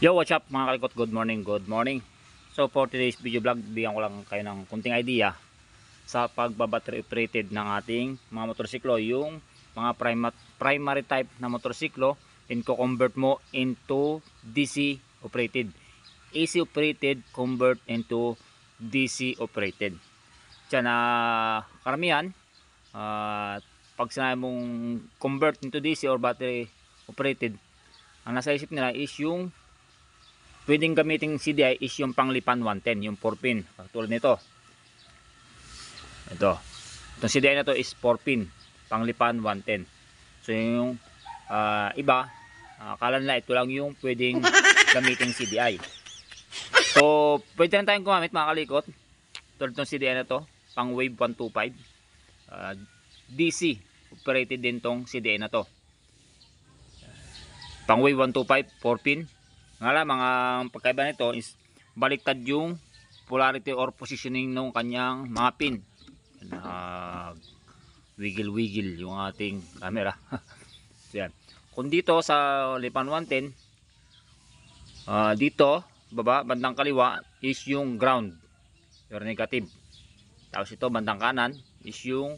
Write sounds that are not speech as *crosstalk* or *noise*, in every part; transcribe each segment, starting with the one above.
Yo, what's up mga kalikot? Good morning, good morning. So for today's video vlog, bigyan ko lang kayo ng kunting idea sa pagbabattery operated ng ating mga motorsiklo. Yung mga prima primary type na motorsiklo, in-convert mo into DC operated. AC operated, convert into DC operated. Diyan na ah, karamihan, uh, pag sinabi mong convert into DC or battery operated, ang nasa isip nila is yung pwedeng gamitin CDI is yung panglipan 110, yung 4 pin. Ah, tulad nito. Ito. Itong CDI na to is 4 pin, panglipan 110. So yung uh, iba, ah, akala uh, nila ito lang yung pwedeng *laughs* gamitin CDI. So pwede na tayong gumamit mga kalikot. Tulad ng CDI na to, pang wave 125. Uh, DC, operated din tong CDI na to. Pang wave 125, 4 pin nga lamang ang pagkaiba nito is baliktad yung polarity or positioning ng kanyang mga pin. Nag wiggle wiggle yung ating camera. *laughs* so yan. Kung dito sa Lipan 110 uh, ah, dito baba bandang kaliwa is yung ground or negative. Tapos ito bandang kanan is yung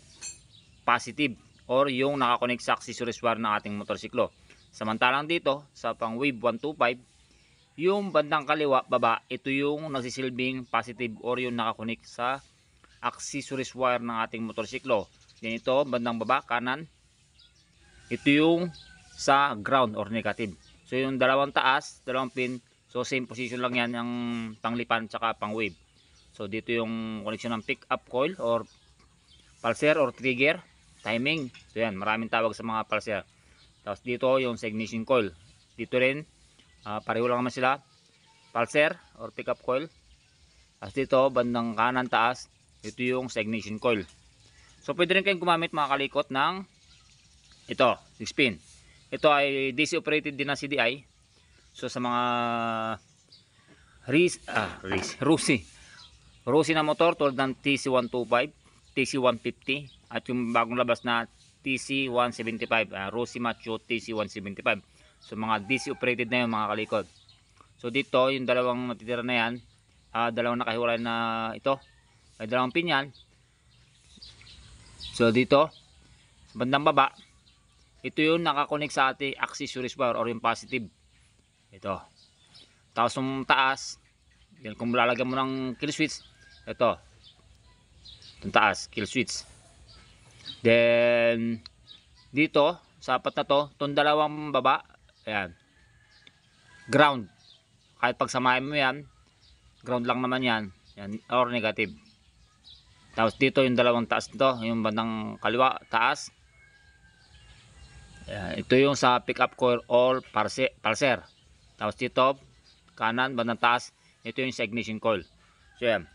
positive or yung nakakonect sa accessories wire ng ating motorsiklo. Samantalang dito sa pang wave 125 yung bandang kaliwa, baba, ito yung nagsisilbing positive or yung nakakunik sa accessories wire ng ating motorsiklo. Yan ito, bandang baba, kanan. Ito yung sa ground or negative. So yung dalawang taas, dalawang pin, so same position lang yan ang panglipan tsaka pang wave. So dito yung connection ng pick up coil or pulser or trigger, timing. So yan, maraming tawag sa mga pulser. Tapos dito yung ignition coil. Dito rin uh, pareho lang naman sila pulser or pickup coil at dito bandang kanan taas ito yung sa ignition coil so pwede rin kayong gumamit mga kalikot ng ito 6 pin ito ay DC operated din na CDI so sa mga Ris, ah, Ris, Rusi Rusi na motor tulad ng TC125 TC150 at yung bagong labas na TC175 uh, ah, Rusi Macho TC175 So mga DC operated na 'yung mga kalikod. So dito yung dalawang natitira na yan, uh, dalawang nakahiwalay na ito, ay dalawang 'yan. So dito, sa bandang baba, ito yung nakakonek sa ating accessories power or yung positive. Ito. Tapos yung taas, yan, kung lalagyan mo ng kill switch, ito. 'Yung taas, kill switch. Then, dito, sa apat na to, itong dalawang baba, Ayan. Ground. Kahit pagsamahin mo yan, ground lang naman yan. Yan, or negative. Tapos dito yung dalawang taas nito, yung bandang kaliwa, taas. Ayan, ito yung sa pickup coil or pulser. Tapos dito, kanan, bandang taas, ito yung sa ignition coil. So yan.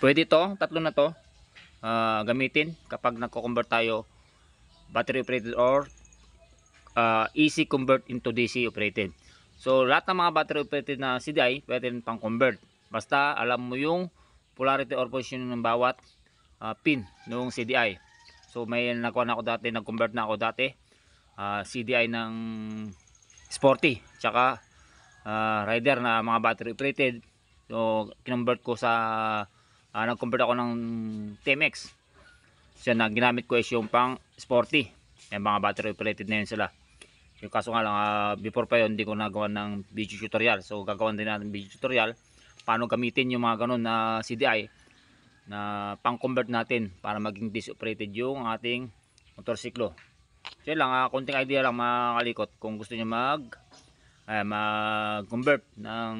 Pwede to, tatlo na to, uh, gamitin kapag nagko-convert tayo battery operated or uh, easy convert into DC operated. So lahat ng mga battery operated na CDI pwede rin pang convert. Basta alam mo yung polarity or position ng bawat uh, pin noong CDI. So may nakuha na ako dati, nag-convert na ako dati. Uh, CDI ng Sporty tsaka uh, rider na mga battery operated. So kinonvert ko sa uh, nag-convert ako ng TMX. So na ginamit ko is yung pang Sporty. Yung mga battery operated na yun sila. Yung kaso nga lang, uh, before pa yun, hindi ko nagawa ng video tutorial. So, gagawin din natin video tutorial. Paano gamitin yung mga ganun na CDI na pang-convert natin para maging disoperated yung ating motorsiklo. So, lang, uh, konting idea lang mga kung gusto nyo mag uh, mag-convert ng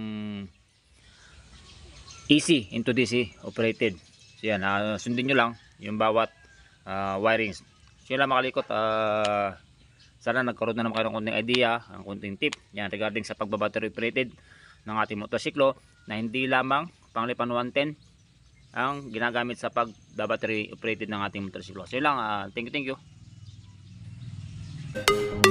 AC e into DC operated. So, yan, uh, sundin nyo lang yung bawat uh, wirings. So, yun lang makalikot ah uh, sana nagkaroon na naman kayo ng kunting idea, ang kunting tip yan regarding sa pagbabattery operated ng ating motosiklo na hindi lamang panglipan 110 ang ginagamit sa pagbabattery operated ng ating motosiklo. So yun lang, uh, thank you, thank you.